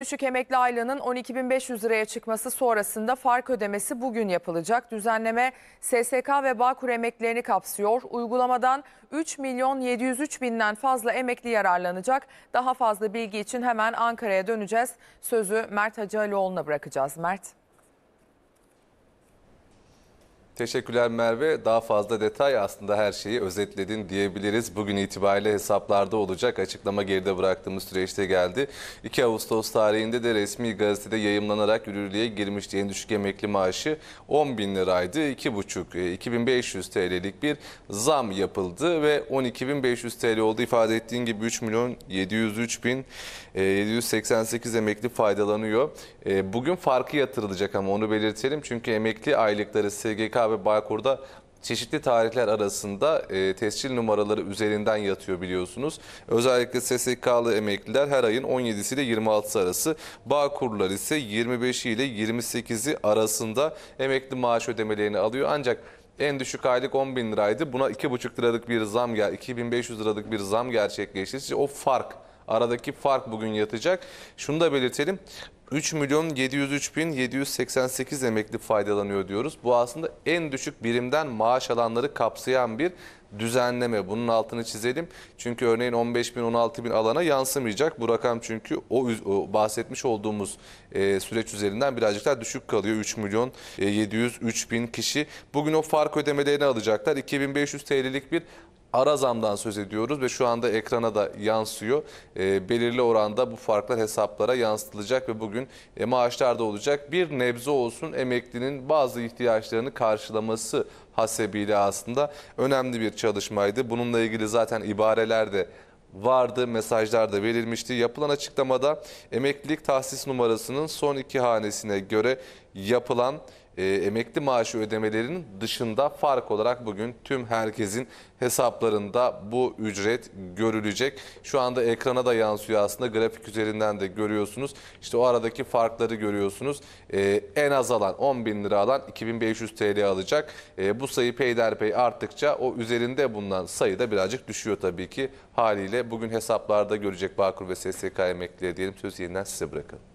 Düşük emekli aylığının 12.500 liraya çıkması sonrasında fark ödemesi bugün yapılacak. Düzenleme SSK ve Bağkur emeklerini kapsıyor. Uygulamadan 3 milyon 703 binden fazla emekli yararlanacak. Daha fazla bilgi için hemen Ankara'ya döneceğiz. Sözü Mert Hacıoğlu'na bırakacağız. Mert. Teşekkürler Merve. Daha fazla detay aslında her şeyi özetledin diyebiliriz. Bugün itibariyle hesaplarda olacak. Açıklama geride bıraktığımız süreçte geldi. 2 Ağustos tarihinde de resmi gazetede yayımlanarak yürürlüğe girmişti. En düşük emekli maaşı 10 bin liraydı. 2,5 2500 TL'lik bir zam yapıldı ve 12.500 TL oldu. ifade ettiğin gibi 3 milyon 703 bin 788 e, emekli faydalanıyor. E, bugün farkı yatırılacak ama onu belirtelim. Çünkü emekli aylıkları SGK abi Baykur'da çeşitli tarihler arasında e, tescil numaraları üzerinden yatıyor biliyorsunuz. Özellikle SSK'lı emekliler her ayın 17'si ile 26'sı arası, Bağkurlar ise 25'i ile 28'i arasında emekli maaş ödemelerini alıyor. Ancak en düşük aylık 10 bin liraydı. Buna 2,5 liralık bir zam, 2500 liralık bir zam gerçekleşti. o fark Aradaki fark bugün yatacak. Şunu da belirtelim. 3 milyon 703 bin 788 emekli faydalanıyor diyoruz. Bu aslında en düşük birimden maaş alanları kapsayan bir düzenleme. Bunun altını çizelim. Çünkü örneğin 15 bin 16 bin alana yansımayacak. Bu rakam çünkü o, o bahsetmiş olduğumuz e, süreç üzerinden birazcık daha düşük kalıyor. 3 milyon e, 703 bin kişi. Bugün o fark ödemelerini alacaklar. 2500 TL'lik bir ara zamdan söz ediyoruz ve şu anda ekrana da yansıyor. E, belirli oranda bu farklar hesaplara yansıtılacak ve bugün e, maaşlar olacak. Bir nebze olsun emeklinin bazı ihtiyaçlarını karşılaması hasebiyle aslında önemli bir çalışmaydı. Bununla ilgili zaten ibareler de vardı, mesajlar da verilmişti. Yapılan açıklamada emeklilik tahsis numarasının son iki hanesine göre yapılan e, emekli maaşı ödemelerinin dışında fark olarak bugün tüm herkesin hesaplarında bu ücret görülecek. Şu anda ekrana da yansıyor aslında grafik üzerinden de görüyorsunuz. İşte o aradaki farkları görüyorsunuz. E, en az alan 10 bin lira alan 2500 TL alacak. E, bu sayı peyderpey arttıkça o üzerinde bulunan sayı da birazcık düşüyor tabii ki haliyle. Bugün hesaplarda görecek Bağkur ve SSK emeklileri diyelim. Söz yeniden size bırakalım.